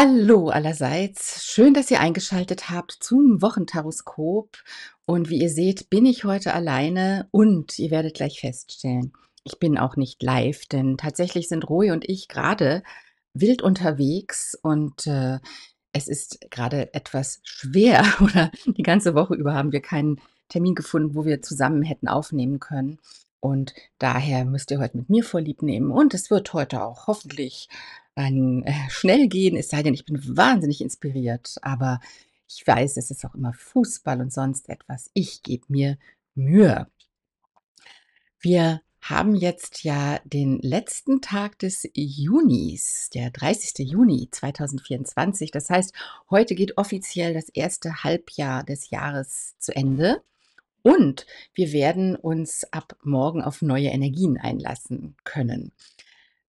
Hallo allerseits, schön, dass ihr eingeschaltet habt zum Wochentaroskop. Und wie ihr seht, bin ich heute alleine und ihr werdet gleich feststellen, ich bin auch nicht live, denn tatsächlich sind Roy und ich gerade wild unterwegs und äh, es ist gerade etwas schwer oder die ganze Woche über haben wir keinen Termin gefunden, wo wir zusammen hätten aufnehmen können. Und daher müsst ihr heute mit mir vorlieb nehmen und es wird heute auch hoffentlich an äh, schnell gehen, es sei denn, ich bin wahnsinnig inspiriert, aber ich weiß, es ist auch immer Fußball und sonst etwas. Ich gebe mir Mühe. Wir haben jetzt ja den letzten Tag des Junis, der 30. Juni 2024. Das heißt, heute geht offiziell das erste Halbjahr des Jahres zu Ende. Und wir werden uns ab morgen auf neue Energien einlassen können.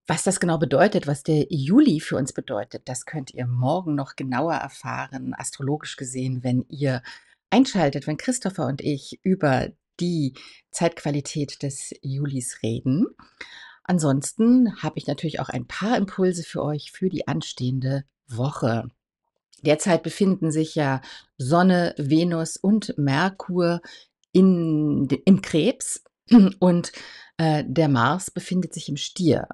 Was das genau bedeutet, was der Juli für uns bedeutet, das könnt ihr morgen noch genauer erfahren, astrologisch gesehen, wenn ihr einschaltet, wenn Christopher und ich über die Zeitqualität des Julis reden. Ansonsten habe ich natürlich auch ein paar Impulse für euch für die anstehende Woche. Derzeit befinden sich ja Sonne, Venus und Merkur in, im Krebs und äh, der Mars befindet sich im Stier.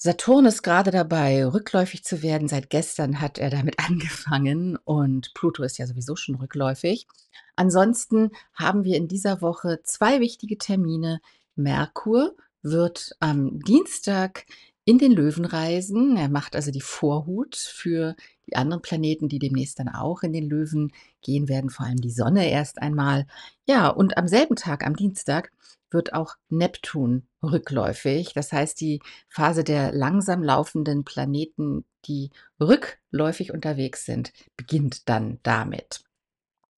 Saturn ist gerade dabei, rückläufig zu werden. Seit gestern hat er damit angefangen und Pluto ist ja sowieso schon rückläufig. Ansonsten haben wir in dieser Woche zwei wichtige Termine. Merkur wird am Dienstag in den Löwen reisen. Er macht also die Vorhut für die anderen Planeten, die demnächst dann auch in den Löwen gehen werden, vor allem die Sonne erst einmal. Ja, und am selben Tag, am Dienstag, wird auch Neptun rückläufig. Das heißt, die Phase der langsam laufenden Planeten, die rückläufig unterwegs sind, beginnt dann damit.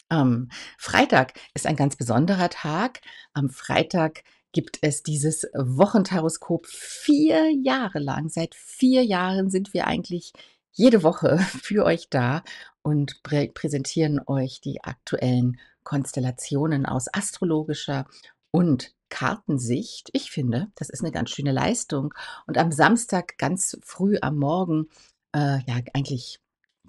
Am Freitag ist ein ganz besonderer Tag. Am Freitag gibt es dieses Wochentaroskop vier Jahre lang. Seit vier Jahren sind wir eigentlich jede Woche für euch da und prä präsentieren euch die aktuellen Konstellationen aus astrologischer und Kartensicht. Ich finde, das ist eine ganz schöne Leistung. Und am Samstag ganz früh am Morgen, äh, ja, eigentlich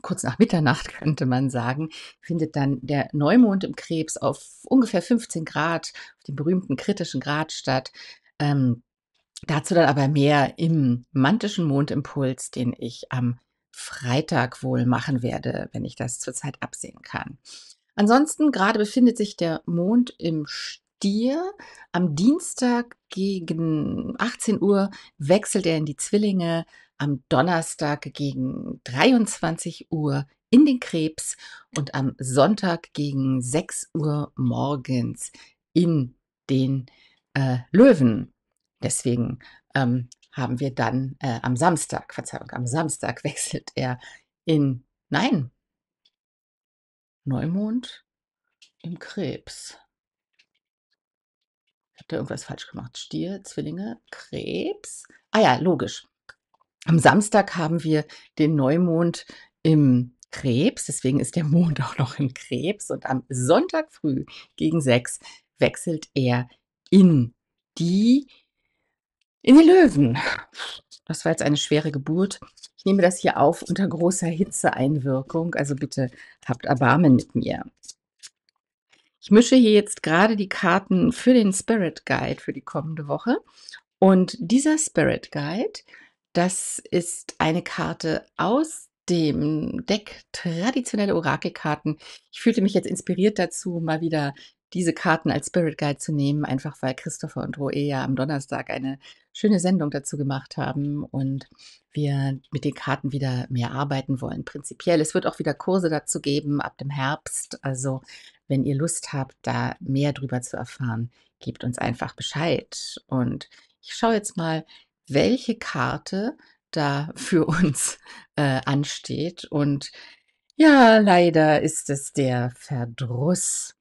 kurz nach Mitternacht könnte man sagen, findet dann der Neumond im Krebs auf ungefähr 15 Grad, auf dem berühmten kritischen Grad statt. Ähm, dazu dann aber mehr im mantischen Mondimpuls, den ich am Freitag wohl machen werde, wenn ich das zurzeit absehen kann. Ansonsten gerade befindet sich der Mond im dir. Am Dienstag gegen 18 Uhr wechselt er in die Zwillinge, am Donnerstag gegen 23 Uhr in den Krebs und am Sonntag gegen 6 Uhr morgens in den äh, Löwen. Deswegen ähm, haben wir dann äh, am Samstag, Verzeihung, am Samstag wechselt er in, nein, Neumond im Krebs. Habt irgendwas falsch gemacht? Stier, Zwillinge, Krebs? Ah ja, logisch. Am Samstag haben wir den Neumond im Krebs, deswegen ist der Mond auch noch im Krebs und am Sonntag früh gegen sechs wechselt er in die in die Löwen. Das war jetzt eine schwere Geburt. Ich nehme das hier auf unter großer Hitzeeinwirkung, also bitte habt Erbarmen mit mir. Ich mische hier jetzt gerade die Karten für den Spirit Guide für die kommende Woche. Und dieser Spirit Guide, das ist eine Karte aus dem Deck traditionelle Orakelkarten. Ich fühlte mich jetzt inspiriert dazu, mal wieder diese Karten als Spirit Guide zu nehmen, einfach weil Christopher und Roe ja am Donnerstag eine schöne Sendung dazu gemacht haben und wir mit den Karten wieder mehr arbeiten wollen. Prinzipiell, es wird auch wieder Kurse dazu geben ab dem Herbst. Also wenn ihr Lust habt, da mehr drüber zu erfahren, gebt uns einfach Bescheid. Und ich schaue jetzt mal, welche Karte da für uns äh, ansteht. Und ja, leider ist es der Verdruss.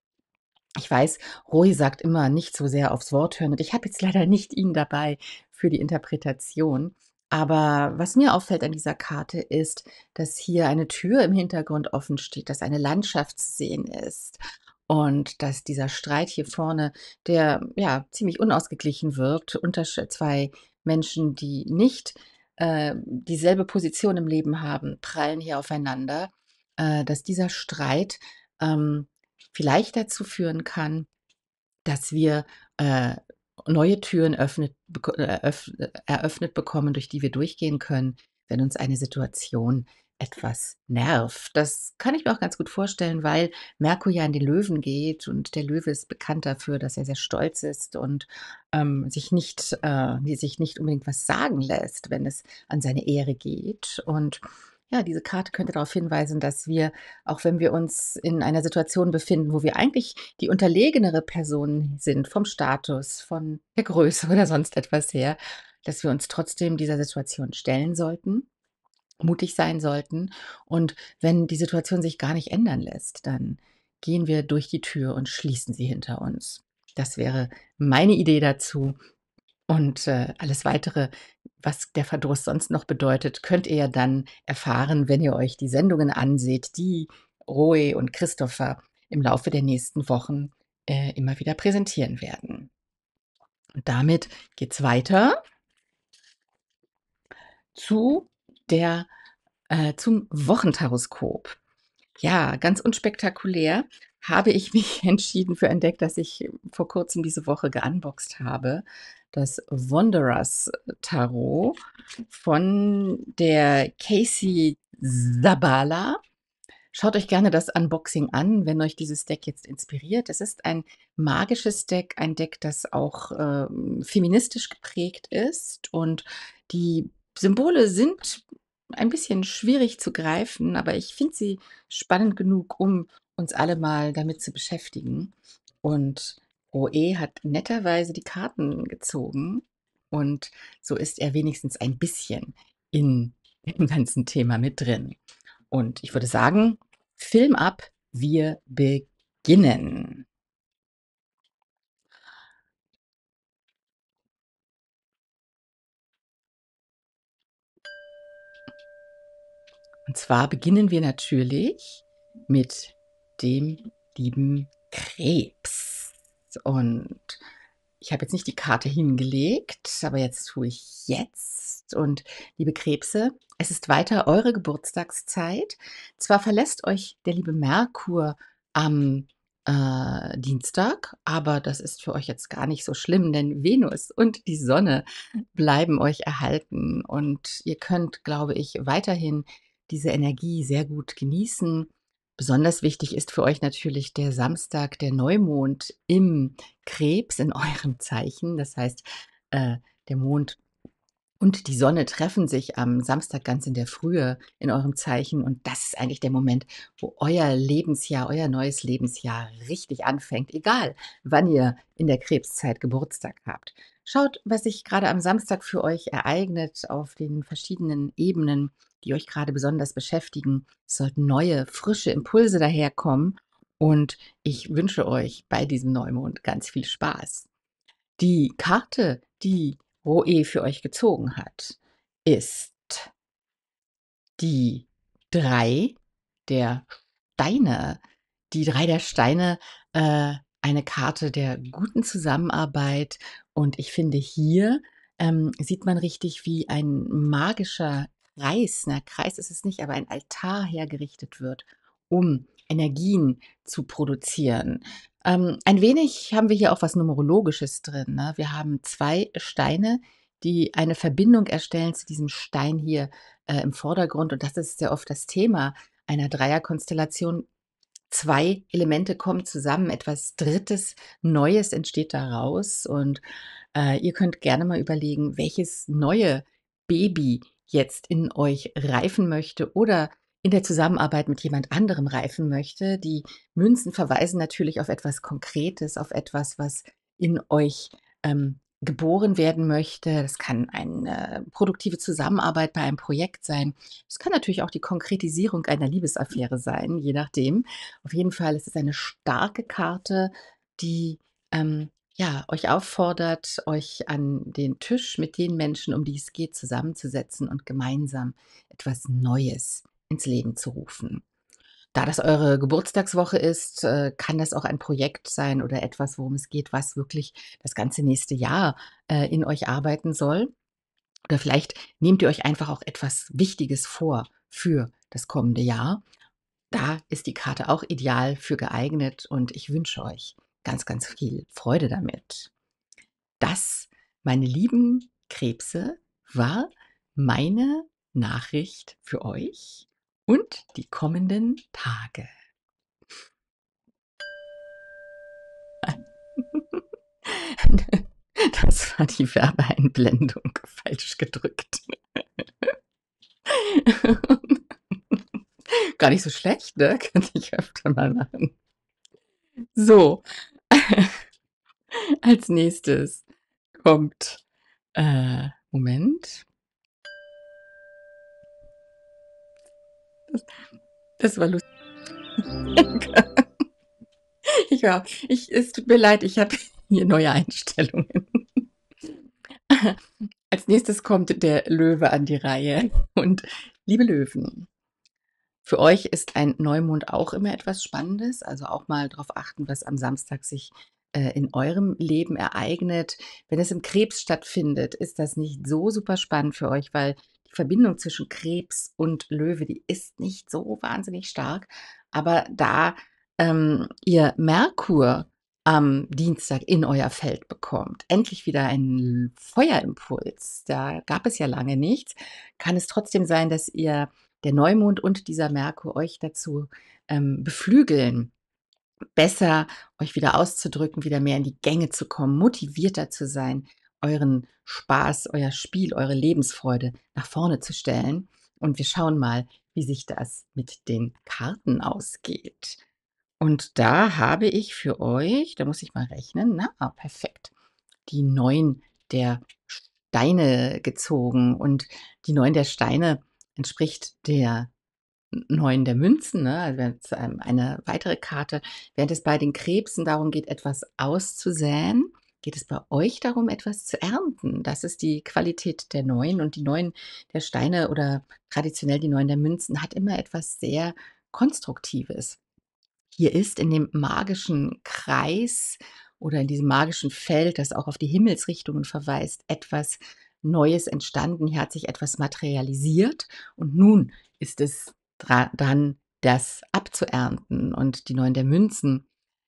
Ich weiß, Roy sagt immer nicht so sehr aufs Wort hören und ich habe jetzt leider nicht ihn dabei für die Interpretation. Aber was mir auffällt an dieser Karte ist, dass hier eine Tür im Hintergrund offen steht, dass eine Landschaft zu sehen ist und dass dieser Streit hier vorne, der ja ziemlich unausgeglichen wird, unter zwei Menschen, die nicht äh, dieselbe Position im Leben haben, prallen hier aufeinander, äh, dass dieser Streit ähm, vielleicht dazu führen kann, dass wir äh, neue Türen öffnet, eröff, eröffnet bekommen, durch die wir durchgehen können, wenn uns eine Situation etwas nervt. Das kann ich mir auch ganz gut vorstellen, weil Merkur ja in den Löwen geht und der Löwe ist bekannt dafür, dass er sehr stolz ist und ähm, sich, nicht, äh, sich nicht unbedingt was sagen lässt, wenn es an seine Ehre geht. Und ja, diese Karte könnte darauf hinweisen, dass wir, auch wenn wir uns in einer Situation befinden, wo wir eigentlich die unterlegenere Person sind, vom Status, von der Größe oder sonst etwas her, dass wir uns trotzdem dieser Situation stellen sollten, mutig sein sollten. Und wenn die Situation sich gar nicht ändern lässt, dann gehen wir durch die Tür und schließen sie hinter uns. Das wäre meine Idee dazu. Und äh, alles weitere was der Verdruss sonst noch bedeutet, könnt ihr ja dann erfahren, wenn ihr euch die Sendungen anseht, die Roe und Christopher im Laufe der nächsten Wochen äh, immer wieder präsentieren werden. Und damit geht es weiter zu der, äh, zum Wochentaroskop. Ja, ganz unspektakulär, habe ich mich entschieden für ein Deck, das ich vor kurzem diese Woche geunboxed habe. Das Wanderers Tarot von der Casey Zabala. Schaut euch gerne das Unboxing an, wenn euch dieses Deck jetzt inspiriert. Es ist ein magisches Deck, ein Deck, das auch äh, feministisch geprägt ist. Und die Symbole sind ein bisschen schwierig zu greifen, aber ich finde sie spannend genug, um uns alle mal damit zu beschäftigen. Und Roe hat netterweise die Karten gezogen und so ist er wenigstens ein bisschen in dem ganzen Thema mit drin. Und ich würde sagen, Film ab, wir beginnen. Und zwar beginnen wir natürlich mit dem lieben Krebs. Und ich habe jetzt nicht die Karte hingelegt, aber jetzt tue ich jetzt. Und liebe Krebse, es ist weiter eure Geburtstagszeit. Zwar verlässt euch der liebe Merkur am äh, Dienstag, aber das ist für euch jetzt gar nicht so schlimm, denn Venus und die Sonne bleiben euch erhalten und ihr könnt, glaube ich, weiterhin diese Energie sehr gut genießen Besonders wichtig ist für euch natürlich der Samstag, der Neumond im Krebs, in eurem Zeichen. Das heißt, äh, der Mond und die Sonne treffen sich am Samstag ganz in der Frühe in eurem Zeichen. Und das ist eigentlich der Moment, wo euer Lebensjahr, euer neues Lebensjahr richtig anfängt, egal wann ihr in der Krebszeit Geburtstag habt. Schaut, was sich gerade am Samstag für euch ereignet auf den verschiedenen Ebenen die euch gerade besonders beschäftigen. Es sollten neue, frische Impulse daherkommen. Und ich wünsche euch bei diesem Neumond ganz viel Spaß. Die Karte, die Roe für euch gezogen hat, ist die drei der Steine. Die drei der Steine, äh, eine Karte der guten Zusammenarbeit. Und ich finde, hier ähm, sieht man richtig, wie ein magischer Kreis, na ne? Kreis ist es nicht, aber ein Altar hergerichtet wird, um Energien zu produzieren. Ähm, ein wenig haben wir hier auch was Numerologisches drin. Ne? Wir haben zwei Steine, die eine Verbindung erstellen zu diesem Stein hier äh, im Vordergrund. Und das ist sehr oft das Thema einer Dreierkonstellation. Zwei Elemente kommen zusammen, etwas Drittes, Neues entsteht daraus. Und äh, ihr könnt gerne mal überlegen, welches neue Baby jetzt in euch reifen möchte oder in der Zusammenarbeit mit jemand anderem reifen möchte. Die Münzen verweisen natürlich auf etwas Konkretes, auf etwas, was in euch ähm, geboren werden möchte. Das kann eine produktive Zusammenarbeit bei einem Projekt sein. Es kann natürlich auch die Konkretisierung einer Liebesaffäre sein, je nachdem. Auf jeden Fall ist es eine starke Karte, die ähm, ja, euch auffordert, euch an den Tisch mit den Menschen, um die es geht, zusammenzusetzen und gemeinsam etwas Neues ins Leben zu rufen. Da das eure Geburtstagswoche ist, äh, kann das auch ein Projekt sein oder etwas, worum es geht, was wirklich das ganze nächste Jahr äh, in euch arbeiten soll. Oder vielleicht nehmt ihr euch einfach auch etwas Wichtiges vor für das kommende Jahr. Da ist die Karte auch ideal für geeignet und ich wünsche euch ganz, ganz viel Freude damit. Das, meine lieben Krebse, war meine Nachricht für euch und die kommenden Tage. Das war die Werbeeinblendung falsch gedrückt. Gar nicht so schlecht, ne? Könnte ich öfter mal machen. So, als nächstes kommt, äh, Moment. Das, das war lustig. ich war, ich, es tut mir leid, ich habe hier neue Einstellungen. Als nächstes kommt der Löwe an die Reihe. Und liebe Löwen, für euch ist ein Neumond auch immer etwas Spannendes, also auch mal darauf achten, was am Samstag sich äh, in eurem Leben ereignet. Wenn es im Krebs stattfindet, ist das nicht so super spannend für euch, weil die Verbindung zwischen Krebs und Löwe, die ist nicht so wahnsinnig stark. Aber da ähm, ihr Merkur am Dienstag in euer Feld bekommt. Endlich wieder einen Feuerimpuls. Da gab es ja lange nichts. Kann es trotzdem sein, dass ihr der Neumond und dieser Merkur euch dazu ähm, beflügeln, besser euch wieder auszudrücken, wieder mehr in die Gänge zu kommen, motivierter zu sein, euren Spaß, euer Spiel, eure Lebensfreude nach vorne zu stellen. Und wir schauen mal, wie sich das mit den Karten ausgeht. Und da habe ich für euch, da muss ich mal rechnen, na, perfekt, die neun der Steine gezogen. Und die neun der Steine entspricht der neuen der Münzen, ne? also ähm, eine weitere Karte. Während es bei den Krebsen darum geht, etwas auszusäen, geht es bei euch darum, etwas zu ernten. Das ist die Qualität der neuen und die neuen der Steine oder traditionell die neuen der Münzen hat immer etwas sehr Konstruktives. Hier ist in dem magischen Kreis oder in diesem magischen Feld, das auch auf die Himmelsrichtungen verweist, etwas Neues entstanden, hier hat sich etwas materialisiert und nun ist es dran, das abzuernten und die Neuen der Münzen.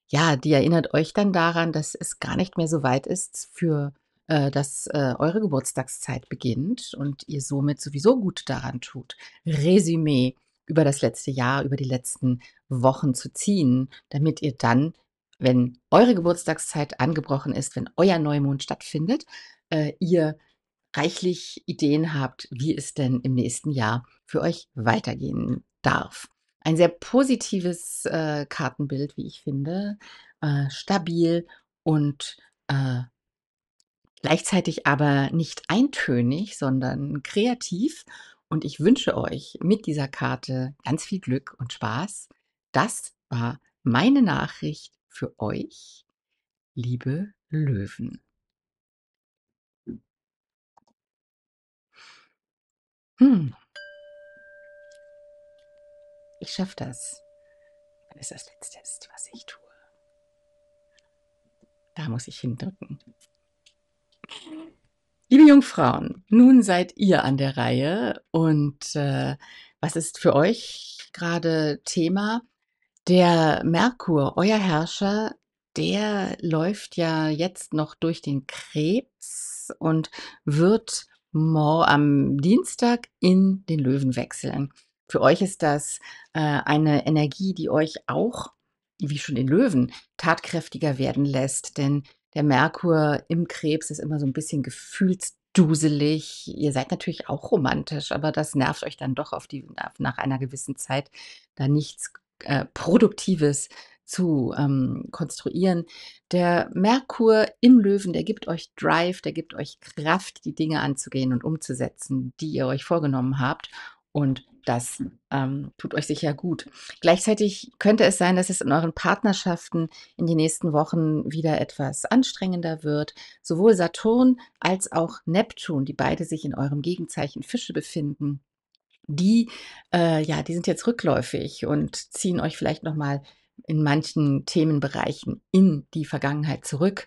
Ja, die erinnert euch dann daran, dass es gar nicht mehr so weit ist für äh, dass äh, eure Geburtstagszeit beginnt und ihr somit sowieso gut daran tut. Resümee über das letzte Jahr, über die letzten Wochen zu ziehen, damit ihr dann, wenn eure Geburtstagszeit angebrochen ist, wenn euer Neumond stattfindet, äh, ihr reichlich Ideen habt, wie es denn im nächsten Jahr für euch weitergehen darf. Ein sehr positives äh, Kartenbild, wie ich finde, äh, stabil und äh, gleichzeitig aber nicht eintönig, sondern kreativ. Und ich wünsche euch mit dieser Karte ganz viel Glück und Spaß. Das war meine Nachricht für euch, liebe Löwen. Hm. Ich schaffe das. Dann ist das Letzte, was ich tue. Da muss ich hindrücken. Liebe Jungfrauen, nun seid ihr an der Reihe und äh, was ist für euch gerade Thema? Der Merkur, euer Herrscher, der läuft ja jetzt noch durch den Krebs und wird am Dienstag in den Löwen wechseln. Für euch ist das äh, eine Energie, die euch auch, wie schon den Löwen, tatkräftiger werden lässt, denn der Merkur im Krebs ist immer so ein bisschen gefühlsduselig. Ihr seid natürlich auch romantisch, aber das nervt euch dann doch auf die, nach einer gewissen Zeit, da nichts äh, Produktives zu ähm, konstruieren. Der Merkur im Löwen, der gibt euch Drive, der gibt euch Kraft, die Dinge anzugehen und umzusetzen, die ihr euch vorgenommen habt. Und das ähm, tut euch sicher gut. Gleichzeitig könnte es sein, dass es in euren Partnerschaften in den nächsten Wochen wieder etwas anstrengender wird. Sowohl Saturn als auch Neptun, die beide sich in eurem Gegenzeichen Fische befinden, die, äh, ja, die sind jetzt rückläufig und ziehen euch vielleicht nochmal in manchen Themenbereichen in die Vergangenheit zurück.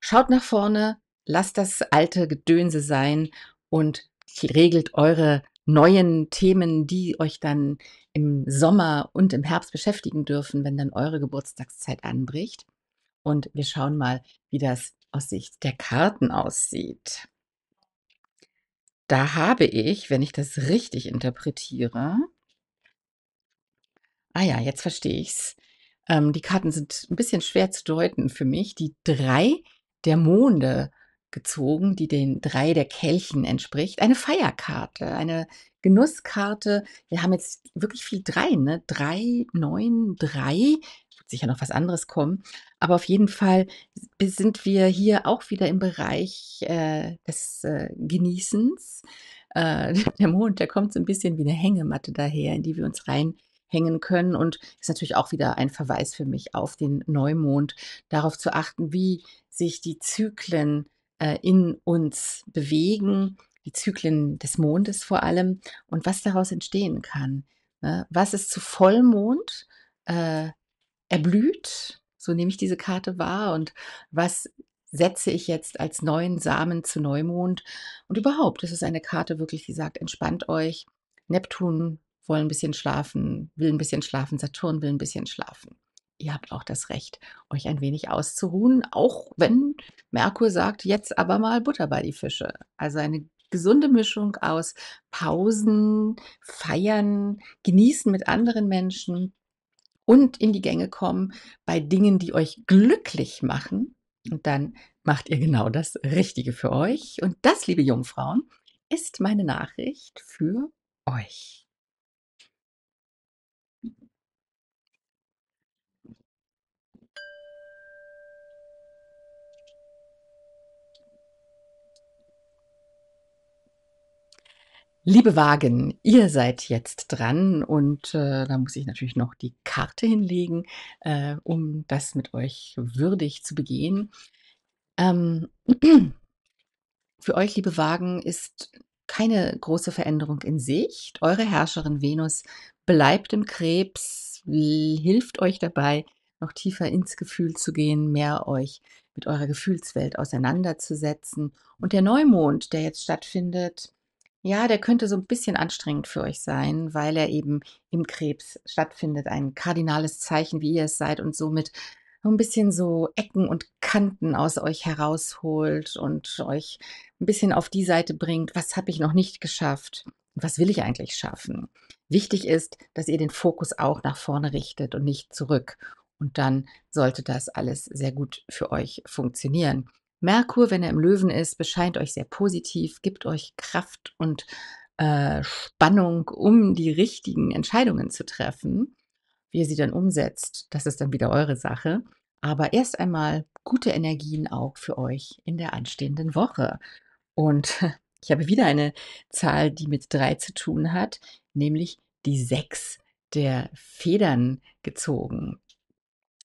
Schaut nach vorne, lasst das alte Gedönse sein und regelt eure neuen Themen, die euch dann im Sommer und im Herbst beschäftigen dürfen, wenn dann eure Geburtstagszeit anbricht. Und wir schauen mal, wie das aus Sicht der Karten aussieht. Da habe ich, wenn ich das richtig interpretiere, ah ja, jetzt verstehe ich es ähm, die Karten sind ein bisschen schwer zu deuten für mich, die drei der Monde gezogen, die den drei der Kelchen entspricht. Eine Feierkarte, eine Genusskarte. Wir haben jetzt wirklich viel drei, ne? Drei, neun, drei. Wird sicher noch was anderes kommen. Aber auf jeden Fall sind wir hier auch wieder im Bereich äh, des äh, Genießens. Äh, der Mond, der kommt so ein bisschen wie eine Hängematte daher, in die wir uns rein hängen können. Und ist natürlich auch wieder ein Verweis für mich auf den Neumond, darauf zu achten, wie sich die Zyklen äh, in uns bewegen, die Zyklen des Mondes vor allem und was daraus entstehen kann. Ne? Was ist zu Vollmond äh, erblüht? So nehme ich diese Karte wahr und was setze ich jetzt als neuen Samen zu Neumond? Und überhaupt, das ist eine Karte wirklich, die sagt, entspannt euch. Neptun wollen ein bisschen schlafen, will ein bisschen schlafen, Saturn will ein bisschen schlafen. Ihr habt auch das Recht, euch ein wenig auszuruhen, auch wenn Merkur sagt, jetzt aber mal Butter bei die Fische. Also eine gesunde Mischung aus Pausen, Feiern, genießen mit anderen Menschen und in die Gänge kommen bei Dingen, die euch glücklich machen. Und dann macht ihr genau das Richtige für euch. Und das, liebe Jungfrauen, ist meine Nachricht für euch. Liebe Wagen, ihr seid jetzt dran und äh, da muss ich natürlich noch die Karte hinlegen, äh, um das mit euch würdig zu begehen. Ähm, für euch, liebe Wagen, ist keine große Veränderung in Sicht. Eure Herrscherin Venus bleibt im Krebs, hilft euch dabei, noch tiefer ins Gefühl zu gehen, mehr euch mit eurer Gefühlswelt auseinanderzusetzen. Und der Neumond, der jetzt stattfindet, ja, der könnte so ein bisschen anstrengend für euch sein, weil er eben im Krebs stattfindet. Ein kardinales Zeichen, wie ihr es seid und somit ein bisschen so Ecken und Kanten aus euch herausholt und euch ein bisschen auf die Seite bringt, was habe ich noch nicht geschafft? Was will ich eigentlich schaffen? Wichtig ist, dass ihr den Fokus auch nach vorne richtet und nicht zurück. Und dann sollte das alles sehr gut für euch funktionieren. Merkur, wenn er im Löwen ist, bescheint euch sehr positiv, gibt euch Kraft und äh, Spannung, um die richtigen Entscheidungen zu treffen. Wie ihr sie dann umsetzt, das ist dann wieder eure Sache. Aber erst einmal gute Energien auch für euch in der anstehenden Woche. Und ich habe wieder eine Zahl, die mit drei zu tun hat, nämlich die sechs der Federn gezogen.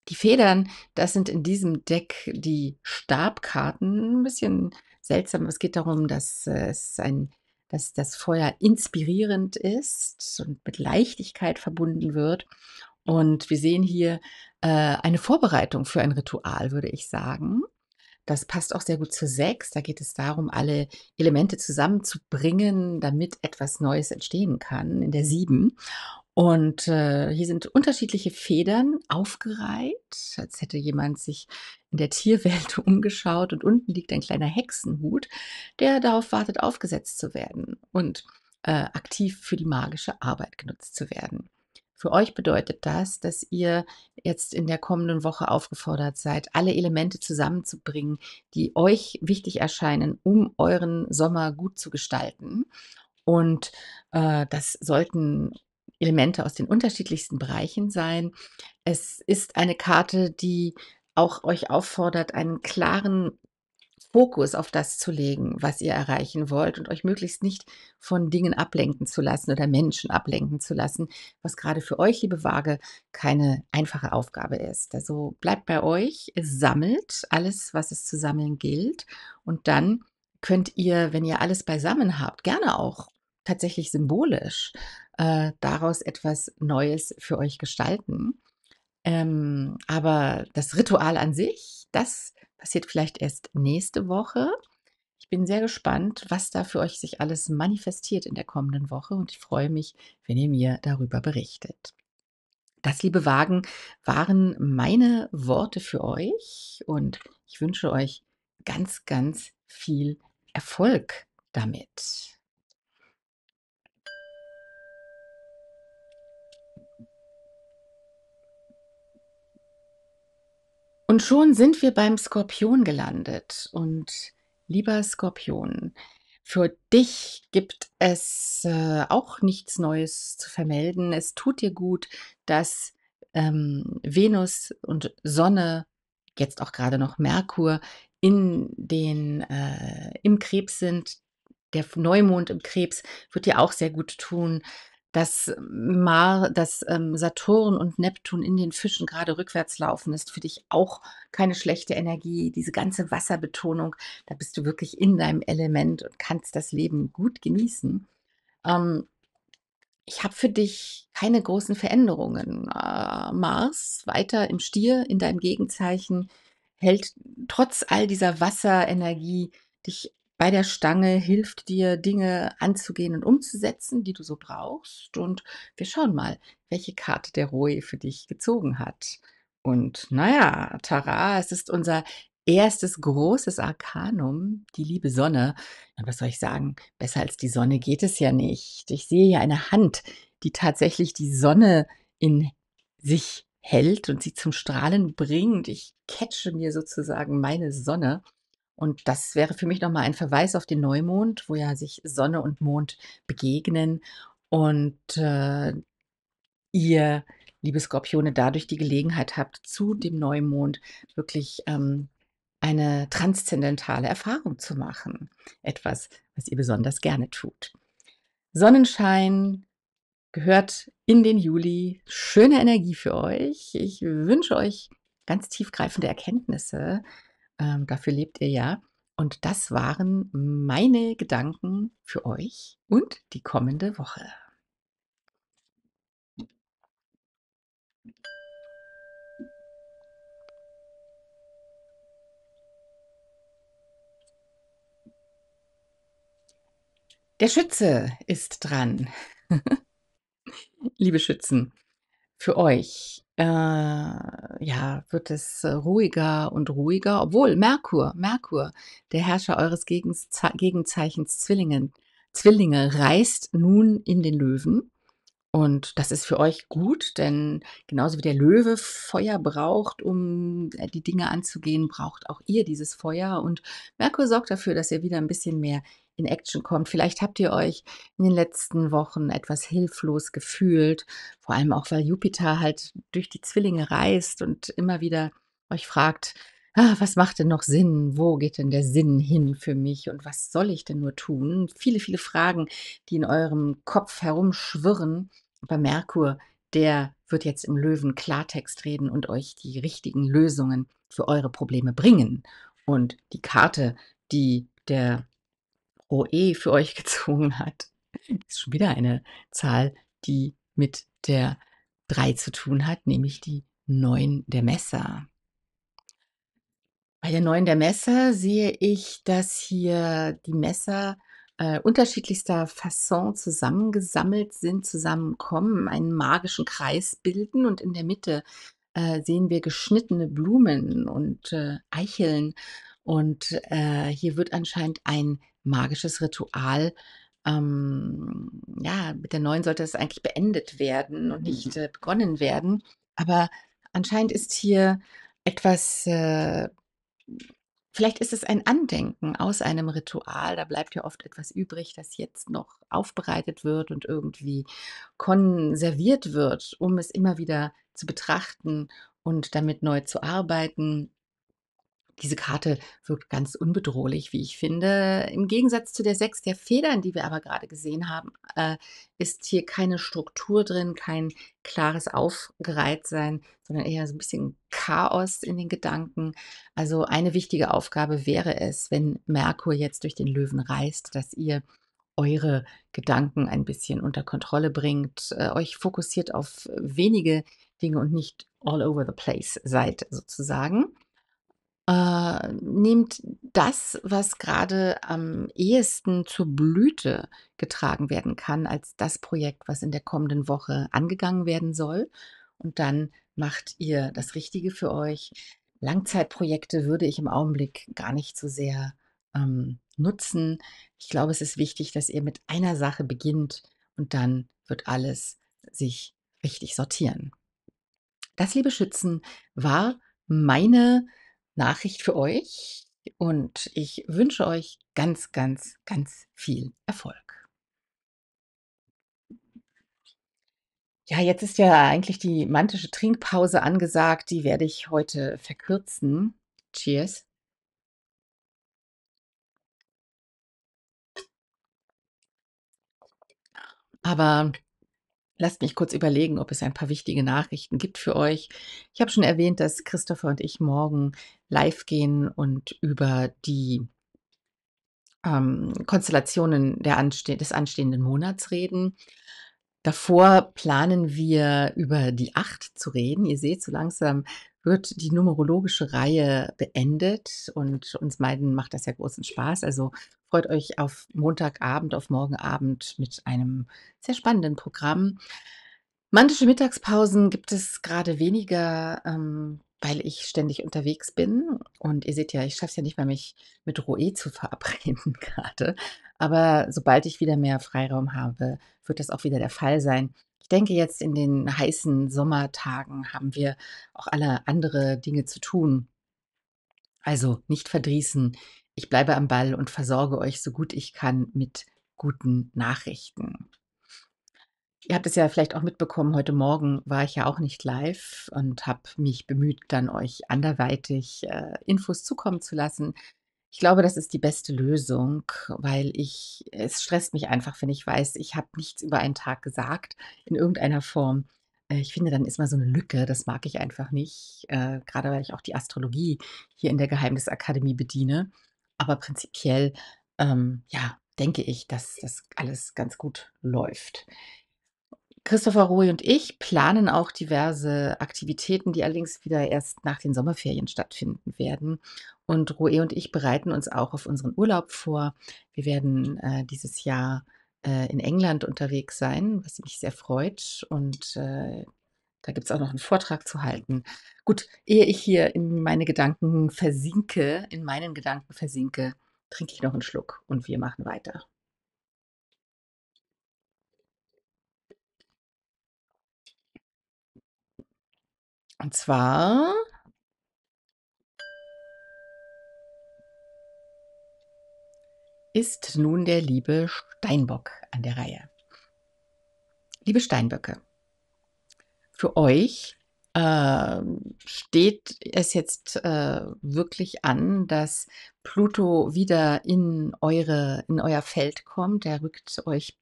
Die Federn, das sind in diesem Deck die Stabkarten. Ein bisschen seltsam, es geht darum, dass äh, es ein dass das Feuer inspirierend ist und mit Leichtigkeit verbunden wird. Und wir sehen hier äh, eine Vorbereitung für ein Ritual, würde ich sagen. Das passt auch sehr gut zu sechs. Da geht es darum, alle Elemente zusammenzubringen, damit etwas Neues entstehen kann in der sieben. Und äh, hier sind unterschiedliche Federn aufgereiht, als hätte jemand sich in der Tierwelt umgeschaut. Und unten liegt ein kleiner Hexenhut, der darauf wartet, aufgesetzt zu werden und äh, aktiv für die magische Arbeit genutzt zu werden. Für euch bedeutet das, dass ihr jetzt in der kommenden Woche aufgefordert seid, alle Elemente zusammenzubringen, die euch wichtig erscheinen, um euren Sommer gut zu gestalten. Und äh, das sollten Elemente aus den unterschiedlichsten Bereichen sein. Es ist eine Karte, die auch euch auffordert, einen klaren Fokus auf das zu legen, was ihr erreichen wollt und euch möglichst nicht von Dingen ablenken zu lassen oder Menschen ablenken zu lassen, was gerade für euch, liebe Waage, keine einfache Aufgabe ist. Also bleibt bei euch, sammelt alles, was es zu sammeln gilt und dann könnt ihr, wenn ihr alles beisammen habt, gerne auch tatsächlich symbolisch äh, daraus etwas Neues für euch gestalten. Ähm, aber das Ritual an sich, das passiert vielleicht erst nächste Woche. Ich bin sehr gespannt, was da für euch sich alles manifestiert in der kommenden Woche und ich freue mich, wenn ihr mir darüber berichtet. Das, liebe Wagen, waren meine Worte für euch und ich wünsche euch ganz, ganz viel Erfolg damit. Und schon sind wir beim Skorpion gelandet. Und lieber Skorpion, für dich gibt es äh, auch nichts Neues zu vermelden. Es tut dir gut, dass ähm, Venus und Sonne, jetzt auch gerade noch Merkur, in den, äh, im Krebs sind. Der Neumond im Krebs wird dir auch sehr gut tun dass, ähm, Mar, dass ähm, Saturn und Neptun in den Fischen gerade rückwärts laufen, ist für dich auch keine schlechte Energie. Diese ganze Wasserbetonung, da bist du wirklich in deinem Element und kannst das Leben gut genießen. Ähm, ich habe für dich keine großen Veränderungen. Äh, Mars weiter im Stier in deinem Gegenzeichen hält trotz all dieser Wasserenergie dich bei der Stange, hilft dir Dinge anzugehen und umzusetzen, die du so brauchst. Und wir schauen mal, welche Karte der Roe für dich gezogen hat. Und naja, Tara, es ist unser erstes großes Arkanum, die liebe Sonne. Und was soll ich sagen? Besser als die Sonne geht es ja nicht. Ich sehe hier eine Hand, die tatsächlich die Sonne in sich hält und sie zum Strahlen bringt. Ich catche mir sozusagen meine Sonne. Und das wäre für mich nochmal ein Verweis auf den Neumond, wo ja sich Sonne und Mond begegnen und äh, ihr, liebe Skorpione, dadurch die Gelegenheit habt, zu dem Neumond wirklich ähm, eine transzendentale Erfahrung zu machen. Etwas, was ihr besonders gerne tut. Sonnenschein gehört in den Juli. Schöne Energie für euch. Ich wünsche euch ganz tiefgreifende Erkenntnisse ähm, dafür lebt ihr ja. Und das waren meine Gedanken für euch und die kommende Woche. Der Schütze ist dran. Liebe Schützen, für euch äh, ja, wird es äh, ruhiger und ruhiger, obwohl Merkur, Merkur, der Herrscher eures Gegenzeichens Zwillingen, Zwillinge, reist nun in den Löwen. Und das ist für euch gut, denn genauso wie der Löwe Feuer braucht, um äh, die Dinge anzugehen, braucht auch ihr dieses Feuer. Und Merkur sorgt dafür, dass ihr wieder ein bisschen mehr in Action kommt. Vielleicht habt ihr euch in den letzten Wochen etwas hilflos gefühlt, vor allem auch, weil Jupiter halt durch die Zwillinge reist und immer wieder euch fragt, ah, was macht denn noch Sinn? Wo geht denn der Sinn hin für mich? Und was soll ich denn nur tun? Viele, viele Fragen, die in eurem Kopf herumschwirren. Bei Merkur, der wird jetzt im Löwen Klartext reden und euch die richtigen Lösungen für eure Probleme bringen. Und die Karte, die der pro E für euch gezogen hat. Ist schon wieder eine Zahl, die mit der 3 zu tun hat, nämlich die 9 der Messer. Bei der 9 der Messer sehe ich, dass hier die Messer äh, unterschiedlichster Fasson zusammengesammelt sind, zusammenkommen, einen magischen Kreis bilden und in der Mitte äh, sehen wir geschnittene Blumen und äh, Eicheln und äh, hier wird anscheinend ein magisches Ritual ähm, ja, mit der neuen sollte es eigentlich beendet werden und nicht mhm. äh, begonnen werden. Aber anscheinend ist hier etwas, äh, vielleicht ist es ein Andenken aus einem Ritual. Da bleibt ja oft etwas übrig, das jetzt noch aufbereitet wird und irgendwie konserviert wird, um es immer wieder zu betrachten und damit neu zu arbeiten. Diese Karte wirkt ganz unbedrohlich, wie ich finde. Im Gegensatz zu der Sechs der Federn, die wir aber gerade gesehen haben, äh, ist hier keine Struktur drin, kein klares Aufgereihtsein, sondern eher so ein bisschen Chaos in den Gedanken. Also eine wichtige Aufgabe wäre es, wenn Merkur jetzt durch den Löwen reist, dass ihr eure Gedanken ein bisschen unter Kontrolle bringt, äh, euch fokussiert auf wenige Dinge und nicht all over the place seid sozusagen. Äh, nehmt das, was gerade am ehesten zur Blüte getragen werden kann, als das Projekt, was in der kommenden Woche angegangen werden soll. Und dann macht ihr das Richtige für euch. Langzeitprojekte würde ich im Augenblick gar nicht so sehr ähm, nutzen. Ich glaube, es ist wichtig, dass ihr mit einer Sache beginnt und dann wird alles sich richtig sortieren. Das, liebe Schützen, war meine Nachricht für euch und ich wünsche euch ganz, ganz, ganz viel Erfolg. Ja, jetzt ist ja eigentlich die mantische Trinkpause angesagt. Die werde ich heute verkürzen. Cheers. Aber Lasst mich kurz überlegen, ob es ein paar wichtige Nachrichten gibt für euch. Ich habe schon erwähnt, dass Christopher und ich morgen live gehen und über die ähm, Konstellationen Anste des anstehenden Monats reden. Davor planen wir über die Acht zu reden. Ihr seht, so langsam wird die numerologische Reihe beendet und uns beiden macht das ja großen Spaß. Also freut euch auf Montagabend, auf morgenabend mit einem sehr spannenden Programm. Mantische Mittagspausen gibt es gerade weniger, ähm, weil ich ständig unterwegs bin. Und ihr seht ja, ich schaffe es ja nicht mal, mich mit Roe zu verabreden gerade. Aber sobald ich wieder mehr Freiraum habe, wird das auch wieder der Fall sein denke, jetzt in den heißen Sommertagen haben wir auch alle andere Dinge zu tun. Also nicht verdrießen. Ich bleibe am Ball und versorge euch so gut ich kann mit guten Nachrichten. Ihr habt es ja vielleicht auch mitbekommen, heute Morgen war ich ja auch nicht live und habe mich bemüht, dann euch anderweitig äh, Infos zukommen zu lassen. Ich glaube, das ist die beste Lösung, weil ich, es stresst mich einfach, wenn ich weiß, ich habe nichts über einen Tag gesagt in irgendeiner Form. Äh, ich finde, dann ist mal so eine Lücke, das mag ich einfach nicht, äh, gerade weil ich auch die Astrologie hier in der Geheimnisakademie bediene. Aber prinzipiell, ähm, ja, denke ich, dass das alles ganz gut läuft. Christopher Roy und ich planen auch diverse Aktivitäten, die allerdings wieder erst nach den Sommerferien stattfinden werden. Und Roe und ich bereiten uns auch auf unseren Urlaub vor. Wir werden äh, dieses Jahr äh, in England unterwegs sein, was mich sehr freut. Und äh, da gibt es auch noch einen Vortrag zu halten. Gut, ehe ich hier in meine Gedanken versinke, in meinen Gedanken versinke, trinke ich noch einen Schluck und wir machen weiter. Und zwar ist nun der liebe Steinbock an der Reihe. Liebe Steinböcke, für euch äh, steht es jetzt äh, wirklich an, dass Pluto wieder in, eure, in euer Feld kommt. Er rückt euch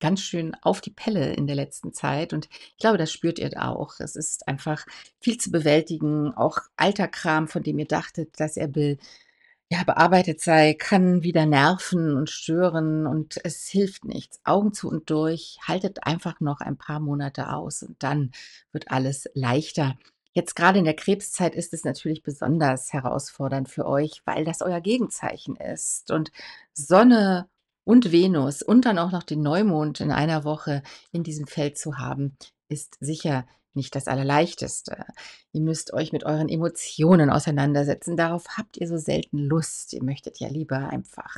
ganz schön auf die Pelle in der letzten Zeit. Und ich glaube, das spürt ihr auch. Es ist einfach viel zu bewältigen. Auch alter Kram, von dem ihr dachtet, dass er be, ja, bearbeitet sei, kann wieder nerven und stören. Und es hilft nichts. Augen zu und durch. Haltet einfach noch ein paar Monate aus und dann wird alles leichter. Jetzt gerade in der Krebszeit ist es natürlich besonders herausfordernd für euch, weil das euer Gegenzeichen ist. Und Sonne und Venus und dann auch noch den Neumond in einer Woche in diesem Feld zu haben, ist sicher nicht das Allerleichteste. Ihr müsst euch mit euren Emotionen auseinandersetzen. Darauf habt ihr so selten Lust. Ihr möchtet ja lieber einfach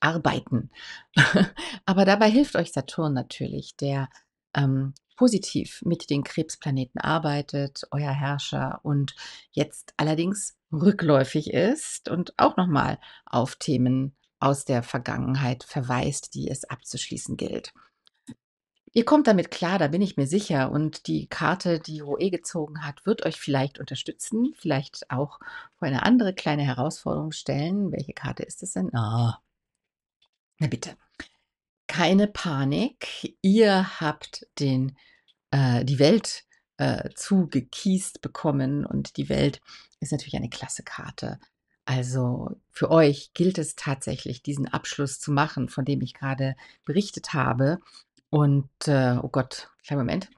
arbeiten. Aber dabei hilft euch Saturn natürlich, der ähm, positiv mit den Krebsplaneten arbeitet, euer Herrscher und jetzt allerdings rückläufig ist und auch nochmal auf Themen aus der Vergangenheit verweist, die es abzuschließen gilt. Ihr kommt damit klar, da bin ich mir sicher. Und die Karte, die Roe gezogen hat, wird euch vielleicht unterstützen, vielleicht auch vor eine andere kleine Herausforderung stellen. Welche Karte ist es denn? Ah, na bitte. Keine Panik. Ihr habt den, äh, die Welt äh, zugekiest bekommen und die Welt ist natürlich eine klasse Karte. Also für euch gilt es tatsächlich, diesen Abschluss zu machen, von dem ich gerade berichtet habe. Und, äh, oh Gott, kleinen Moment.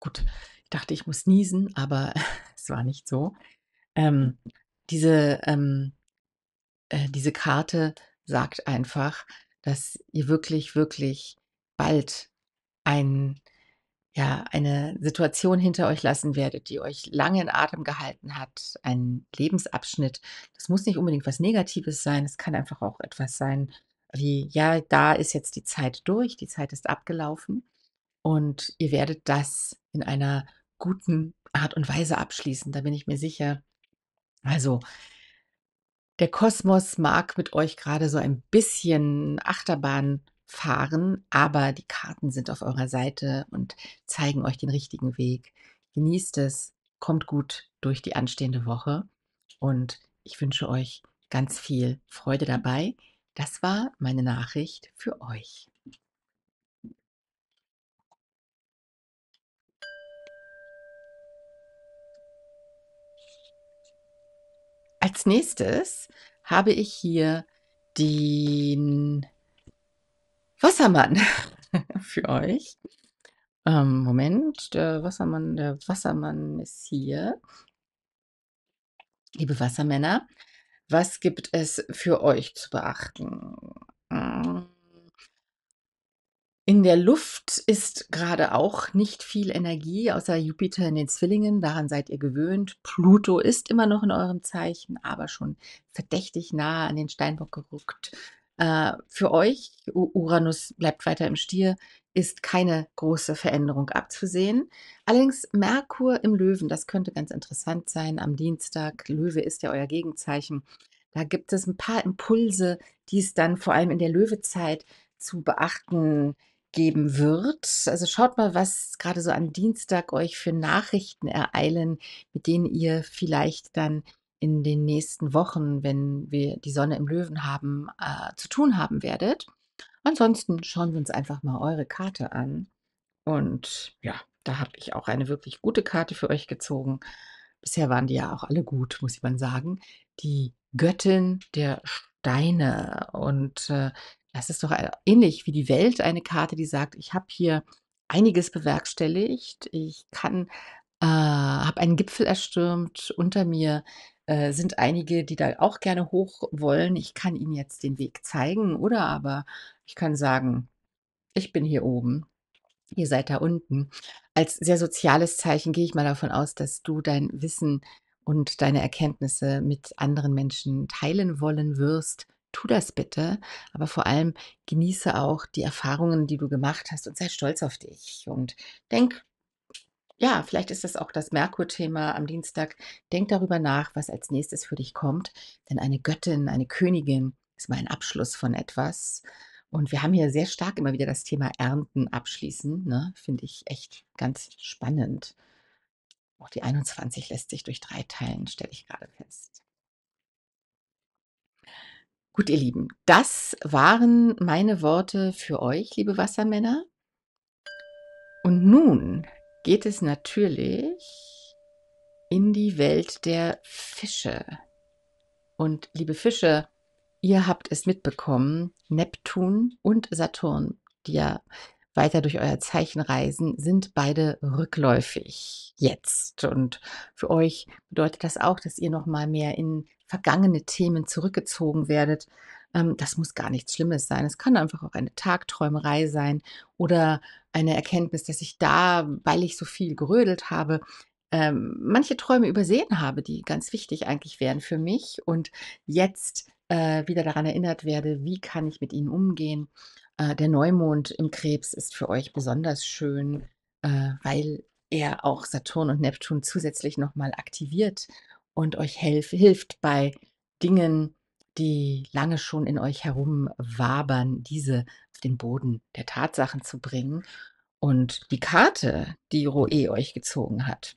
Gut, ich dachte, ich muss niesen, aber es war nicht so. Ähm, diese, ähm, äh, diese Karte sagt einfach, dass ihr wirklich, wirklich bald einen ja, eine Situation hinter euch lassen werdet, die euch lange in Atem gehalten hat, ein Lebensabschnitt. Das muss nicht unbedingt was Negatives sein, es kann einfach auch etwas sein wie, ja, da ist jetzt die Zeit durch, die Zeit ist abgelaufen und ihr werdet das in einer guten Art und Weise abschließen, da bin ich mir sicher. Also, der Kosmos mag mit euch gerade so ein bisschen Achterbahn fahren, aber die Karten sind auf eurer Seite und zeigen euch den richtigen Weg. Genießt es, kommt gut durch die anstehende Woche und ich wünsche euch ganz viel Freude dabei. Das war meine Nachricht für euch. Als nächstes habe ich hier den Wassermann für euch. Ähm, Moment, der Wassermann, der Wassermann ist hier. Liebe Wassermänner, was gibt es für euch zu beachten? Mm. In der Luft ist gerade auch nicht viel Energie, außer Jupiter in den Zwillingen. Daran seid ihr gewöhnt. Pluto ist immer noch in eurem Zeichen, aber schon verdächtig nah an den Steinbock gerückt. Äh, für euch, Uranus bleibt weiter im Stier, ist keine große Veränderung abzusehen. Allerdings Merkur im Löwen, das könnte ganz interessant sein am Dienstag. Löwe ist ja euer Gegenzeichen. Da gibt es ein paar Impulse, die es dann vor allem in der Löwezeit zu beachten geben wird. Also schaut mal, was gerade so am Dienstag euch für Nachrichten ereilen, mit denen ihr vielleicht dann in den nächsten Wochen, wenn wir die Sonne im Löwen haben, äh, zu tun haben werdet. Ansonsten schauen wir uns einfach mal eure Karte an. Und ja, da habe ich auch eine wirklich gute Karte für euch gezogen. Bisher waren die ja auch alle gut, muss ich mal sagen. Die Göttin der Steine. Und äh, das ist doch äh, ähnlich wie die Welt, eine Karte, die sagt, ich habe hier einiges bewerkstelligt. Ich kann, äh, habe einen Gipfel erstürmt. Unter mir äh, sind einige, die da auch gerne hoch wollen. Ich kann Ihnen jetzt den Weg zeigen, oder? Aber ich kann sagen, ich bin hier oben. Ihr seid da unten. Als sehr soziales Zeichen gehe ich mal davon aus, dass du dein Wissen und deine Erkenntnisse mit anderen Menschen teilen wollen wirst, tu das bitte, aber vor allem genieße auch die Erfahrungen, die du gemacht hast und sei stolz auf dich und denk ja, vielleicht ist das auch das Merkur-Thema am Dienstag. Denk darüber nach, was als nächstes für dich kommt. Denn eine Göttin, eine Königin ist mal ein Abschluss von etwas. Und wir haben hier sehr stark immer wieder das Thema Ernten abschließen. Ne? Finde ich echt ganz spannend. Auch die 21 lässt sich durch drei teilen, stelle ich gerade fest. Gut, ihr Lieben, das waren meine Worte für euch, liebe Wassermänner. Und nun geht es natürlich in die Welt der Fische. Und liebe Fische, ihr habt es mitbekommen, Neptun und Saturn, die ja weiter durch euer Zeichen reisen, sind beide rückläufig jetzt. Und für euch bedeutet das auch, dass ihr nochmal mehr in vergangene Themen zurückgezogen werdet, ähm, das muss gar nichts Schlimmes sein. Es kann einfach auch eine Tagträumerei sein oder eine Erkenntnis, dass ich da, weil ich so viel gerödelt habe, ähm, manche Träume übersehen habe, die ganz wichtig eigentlich wären für mich und jetzt äh, wieder daran erinnert werde, wie kann ich mit ihnen umgehen. Äh, der Neumond im Krebs ist für euch besonders schön, äh, weil er auch Saturn und Neptun zusätzlich nochmal aktiviert und euch hilft bei Dingen, die lange schon in euch herumwabern, diese auf den Boden der Tatsachen zu bringen. Und die Karte, die Roe euch gezogen hat,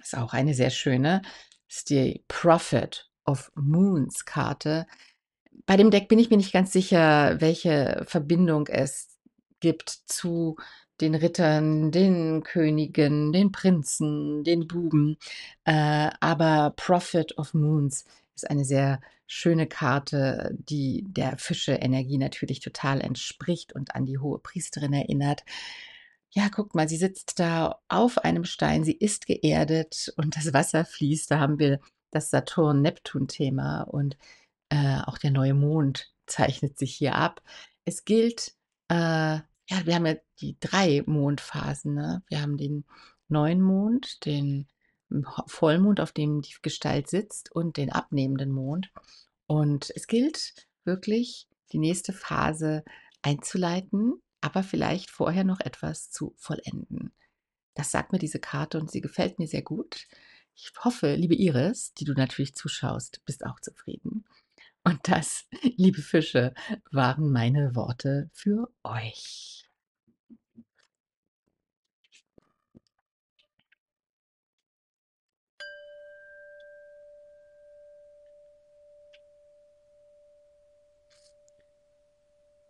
ist auch eine sehr schöne, ist die Prophet of Moons Karte. Bei dem Deck bin ich mir nicht ganz sicher, welche Verbindung es gibt zu den Rittern, den Königen, den Prinzen, den Buben. Äh, aber Prophet of Moons ist eine sehr schöne Karte, die der Fische-Energie natürlich total entspricht und an die hohe Priesterin erinnert. Ja, guck mal, sie sitzt da auf einem Stein, sie ist geerdet und das Wasser fließt. Da haben wir das Saturn-Neptun-Thema und äh, auch der neue Mond zeichnet sich hier ab. Es gilt, äh, ja, wir haben ja die drei Mondphasen. Ne? Wir haben den neuen Mond, den Vollmond, auf dem die Gestalt sitzt, und den abnehmenden Mond. Und es gilt wirklich, die nächste Phase einzuleiten, aber vielleicht vorher noch etwas zu vollenden. Das sagt mir diese Karte und sie gefällt mir sehr gut. Ich hoffe, liebe Iris, die du natürlich zuschaust, bist auch zufrieden. Und das, liebe Fische, waren meine Worte für euch.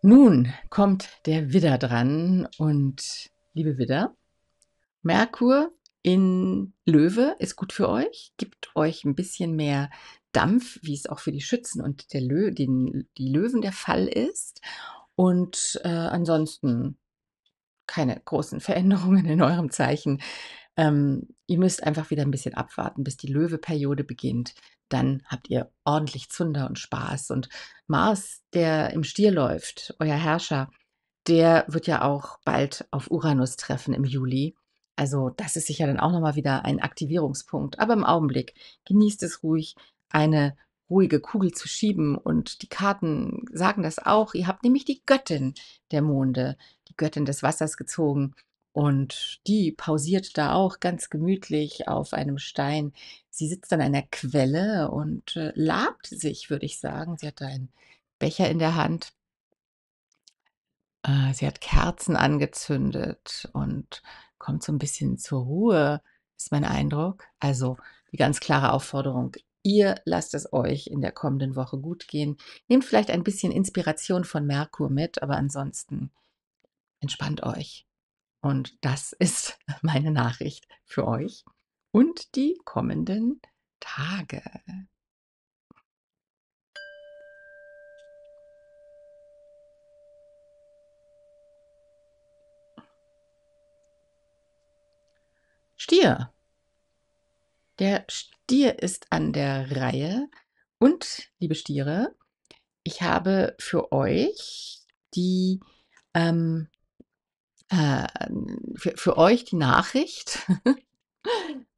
Nun kommt der Widder dran und liebe Widder, Merkur in Löwe ist gut für euch, gibt euch ein bisschen mehr Dampf, wie es auch für die Schützen und der Lö den, die Löwen der Fall ist. Und äh, ansonsten keine großen Veränderungen in eurem Zeichen. Ähm, ihr müsst einfach wieder ein bisschen abwarten, bis die Löwe-Periode beginnt. Dann habt ihr ordentlich Zunder und Spaß. Und Mars, der im Stier läuft, euer Herrscher, der wird ja auch bald auf Uranus treffen im Juli. Also das ist sicher dann auch nochmal wieder ein Aktivierungspunkt. Aber im Augenblick genießt es ruhig, eine ruhige Kugel zu schieben. Und die Karten sagen das auch. Ihr habt nämlich die Göttin der Monde, die Göttin des Wassers gezogen. Und die pausiert da auch ganz gemütlich auf einem Stein. Sie sitzt an einer Quelle und äh, labt sich, würde ich sagen. Sie hat da einen Becher in der Hand. Äh, sie hat Kerzen angezündet und kommt so ein bisschen zur Ruhe, ist mein Eindruck. Also die ganz klare Aufforderung, Ihr lasst es euch in der kommenden Woche gut gehen. Nehmt vielleicht ein bisschen Inspiration von Merkur mit, aber ansonsten entspannt euch. Und das ist meine Nachricht für euch und die kommenden Tage. Stier. Der Stier ist an der Reihe. Und, liebe Stiere, ich habe für euch die ähm, äh, für, für euch die Nachricht,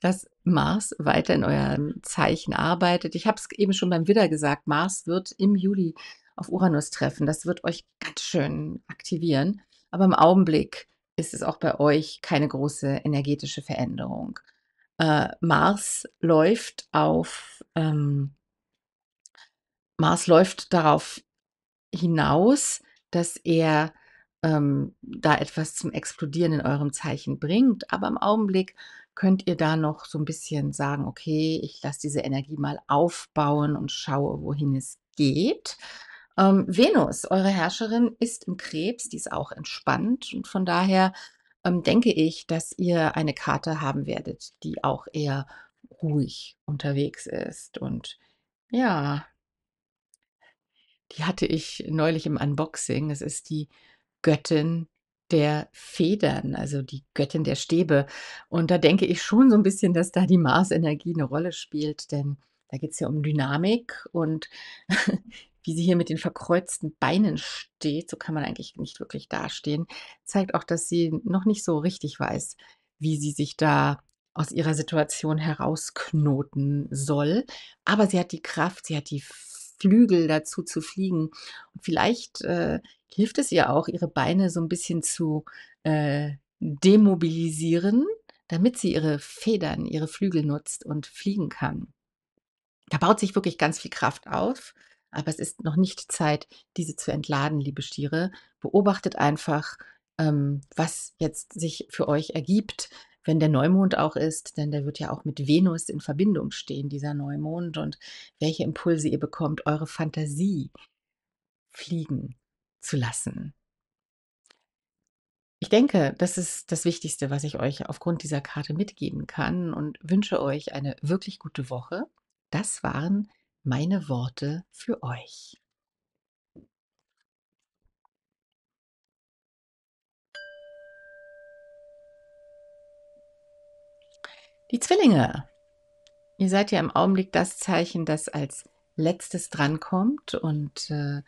dass Mars weiter in eurem Zeichen arbeitet. Ich habe es eben schon beim Widder gesagt, Mars wird im Juli auf Uranus treffen. Das wird euch ganz schön aktivieren. Aber im Augenblick ist es auch bei euch keine große energetische Veränderung. Äh, Mars läuft auf ähm, Mars läuft darauf hinaus, dass er ähm, da etwas zum Explodieren in eurem Zeichen bringt. Aber im Augenblick könnt ihr da noch so ein bisschen sagen, okay, ich lasse diese Energie mal aufbauen und schaue, wohin es geht. Ähm, Venus, eure Herrscherin, ist im Krebs, die ist auch entspannt und von daher ähm, denke ich, dass ihr eine Karte haben werdet, die auch eher ruhig unterwegs ist und ja, die hatte ich neulich im Unboxing. Es ist die Göttin der Federn, also die Göttin der Stäbe. Und da denke ich schon so ein bisschen, dass da die Marsenergie eine Rolle spielt, denn da geht es ja um Dynamik und wie sie hier mit den verkreuzten Beinen steht, so kann man eigentlich nicht wirklich dastehen, zeigt auch, dass sie noch nicht so richtig weiß, wie sie sich da aus ihrer Situation herausknoten soll. Aber sie hat die Kraft, sie hat die Flügel dazu zu fliegen. Und vielleicht äh, hilft es ihr auch, ihre Beine so ein bisschen zu äh, demobilisieren, damit sie ihre Federn, ihre Flügel nutzt und fliegen kann. Da baut sich wirklich ganz viel Kraft auf, aber es ist noch nicht Zeit, diese zu entladen, liebe Stiere. Beobachtet einfach, ähm, was jetzt sich für euch ergibt, wenn der Neumond auch ist, denn der wird ja auch mit Venus in Verbindung stehen, dieser Neumond, und welche Impulse ihr bekommt, eure Fantasie fliegen zu lassen. Ich denke, das ist das Wichtigste, was ich euch aufgrund dieser Karte mitgeben kann und wünsche euch eine wirklich gute Woche. Das waren meine Worte für euch. Die Zwillinge. Ihr seid ja im Augenblick das Zeichen, das als letztes drankommt. Und äh,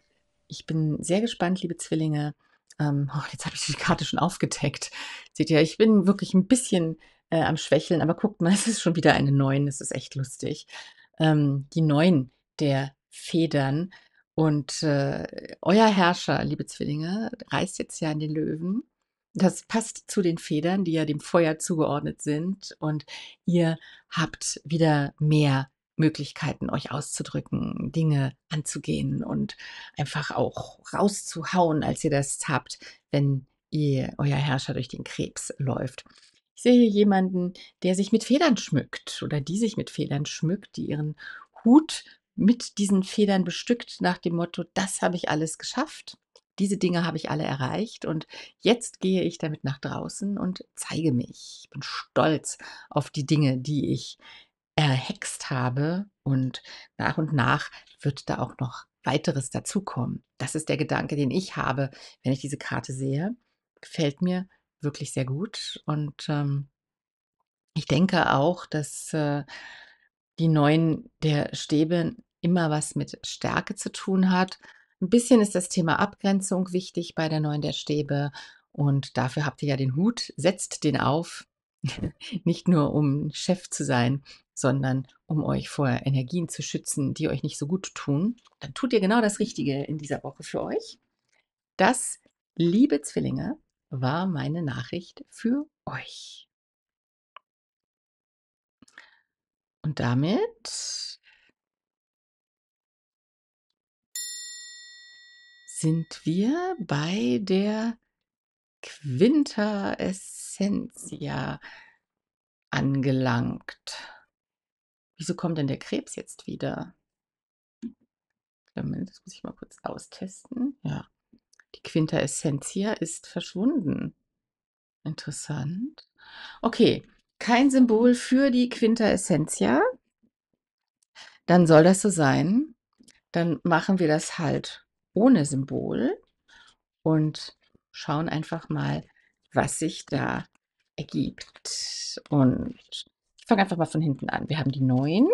ich bin sehr gespannt, liebe Zwillinge. Ähm, oh, jetzt habe ich die Karte schon aufgedeckt. Seht ihr, ich bin wirklich ein bisschen äh, am Schwächeln, aber guckt mal, es ist schon wieder eine Neun. Das ist echt lustig. Ähm, die Neun der Federn. Und äh, euer Herrscher, liebe Zwillinge, reist jetzt ja in den Löwen. Das passt zu den Federn, die ja dem Feuer zugeordnet sind. Und ihr habt wieder mehr Möglichkeiten, euch auszudrücken, Dinge anzugehen und einfach auch rauszuhauen, als ihr das habt, wenn ihr, euer Herrscher durch den Krebs läuft. Ich sehe hier jemanden, der sich mit Federn schmückt oder die sich mit Federn schmückt, die ihren Hut mit diesen Federn bestückt nach dem Motto, das habe ich alles geschafft diese Dinge habe ich alle erreicht und jetzt gehe ich damit nach draußen und zeige mich. Ich bin stolz auf die Dinge, die ich erhext habe und nach und nach wird da auch noch weiteres dazukommen. Das ist der Gedanke, den ich habe, wenn ich diese Karte sehe. Gefällt mir wirklich sehr gut und ähm, ich denke auch, dass äh, die neuen der Stäbe immer was mit Stärke zu tun hat ein bisschen ist das Thema Abgrenzung wichtig bei der neuen der Stäbe. Und dafür habt ihr ja den Hut. Setzt den auf. nicht nur um Chef zu sein, sondern um euch vor Energien zu schützen, die euch nicht so gut tun. Dann tut ihr genau das Richtige in dieser Woche für euch. Das, liebe Zwillinge, war meine Nachricht für euch. Und damit sind wir bei der Quinta Essentia angelangt. Wieso kommt denn der Krebs jetzt wieder? das muss ich mal kurz austesten. Ja, die Quinta Essentia ist verschwunden. Interessant. Okay, kein Symbol für die Quinta Essentia. Dann soll das so sein. Dann machen wir das halt ohne Symbol und schauen einfach mal, was sich da ergibt. Und ich fange einfach mal von hinten an. Wir haben die 9.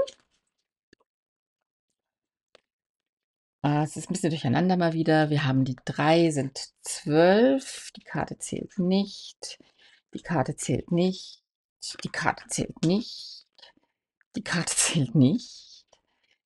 Ah, es ist ein bisschen durcheinander mal wieder. Wir haben die 3, sind 12. Die Karte zählt nicht. Die Karte zählt nicht. Die Karte zählt nicht. Die Karte zählt nicht.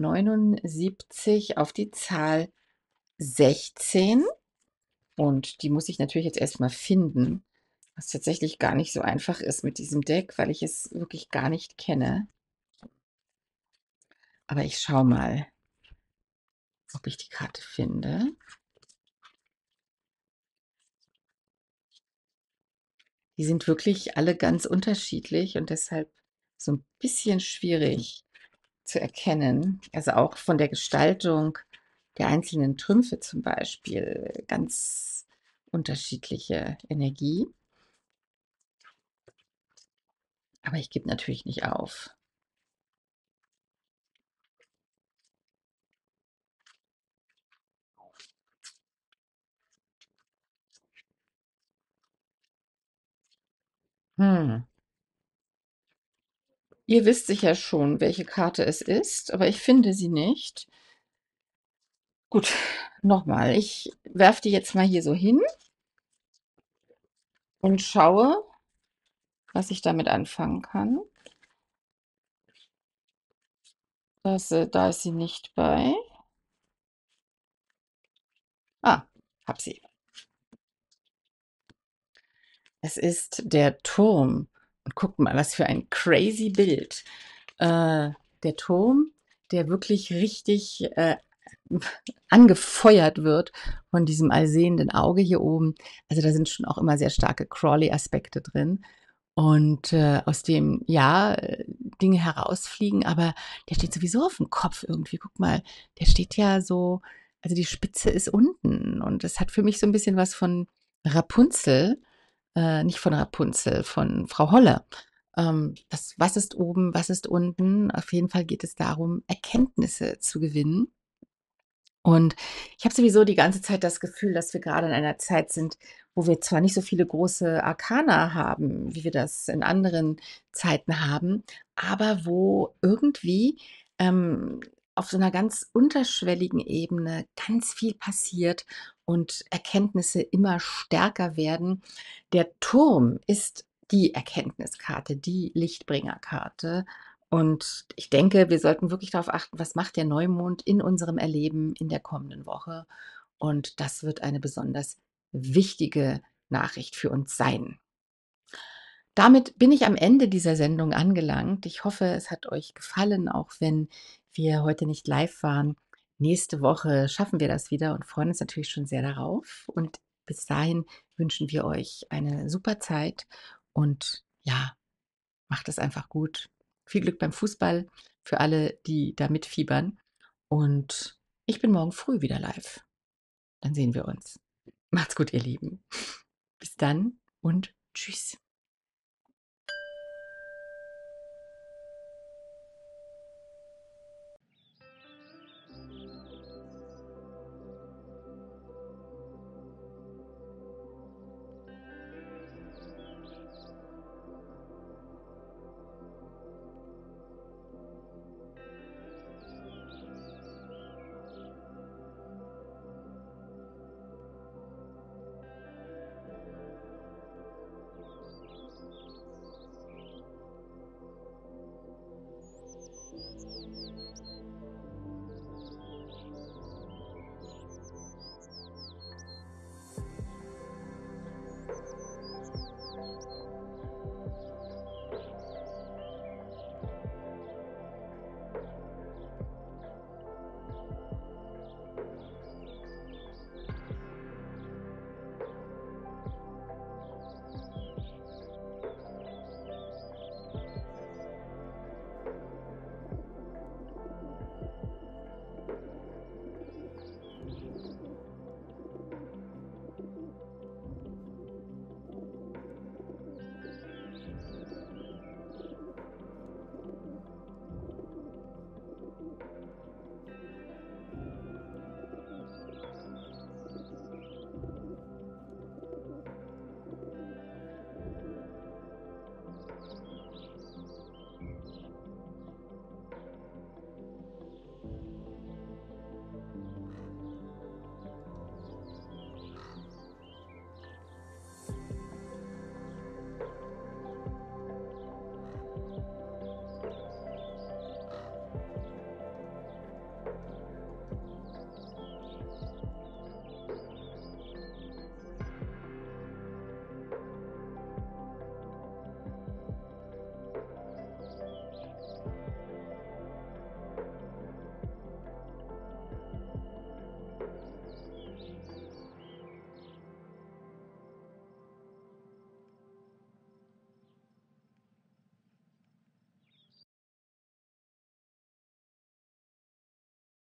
79 auf die Zahl 16. Und die muss ich natürlich jetzt erstmal finden, was tatsächlich gar nicht so einfach ist mit diesem Deck, weil ich es wirklich gar nicht kenne. Aber ich schaue mal, ob ich die Karte finde. Die sind wirklich alle ganz unterschiedlich und deshalb so ein bisschen schwierig zu erkennen. Also auch von der Gestaltung der einzelnen Trümpfe zum Beispiel ganz unterschiedliche Energie. Aber ich gebe natürlich nicht auf. Hm. Ihr wisst sicher schon, welche Karte es ist, aber ich finde sie nicht. Gut, nochmal. Ich werfe die jetzt mal hier so hin und schaue, was ich damit anfangen kann. Das, äh, da ist sie nicht bei. Ah, hab sie. Es ist der Turm. Und guckt mal, was für ein crazy Bild. Äh, der Turm, der wirklich richtig äh, angefeuert wird von diesem allsehenden Auge hier oben. Also da sind schon auch immer sehr starke Crawley-Aspekte drin. Und äh, aus dem, ja, Dinge herausfliegen, aber der steht sowieso auf dem Kopf irgendwie. Guck mal, der steht ja so, also die Spitze ist unten. Und das hat für mich so ein bisschen was von Rapunzel äh, nicht von Rapunzel, von Frau Holle. Ähm, das, was ist oben, was ist unten? Auf jeden Fall geht es darum, Erkenntnisse zu gewinnen. Und ich habe sowieso die ganze Zeit das Gefühl, dass wir gerade in einer Zeit sind, wo wir zwar nicht so viele große Arkana haben, wie wir das in anderen Zeiten haben, aber wo irgendwie ähm, auf so einer ganz unterschwelligen Ebene ganz viel passiert und Erkenntnisse immer stärker werden. Der Turm ist die Erkenntniskarte, die Lichtbringerkarte. Und ich denke, wir sollten wirklich darauf achten, was macht der Neumond in unserem Erleben in der kommenden Woche. Und das wird eine besonders wichtige Nachricht für uns sein. Damit bin ich am Ende dieser Sendung angelangt. Ich hoffe, es hat euch gefallen, auch wenn wir heute nicht live waren. Nächste Woche schaffen wir das wieder und freuen uns natürlich schon sehr darauf. Und bis dahin wünschen wir euch eine super Zeit und ja, macht es einfach gut. Viel Glück beim Fußball für alle, die da mitfiebern. Und ich bin morgen früh wieder live. Dann sehen wir uns. Macht's gut, ihr Lieben. Bis dann und tschüss.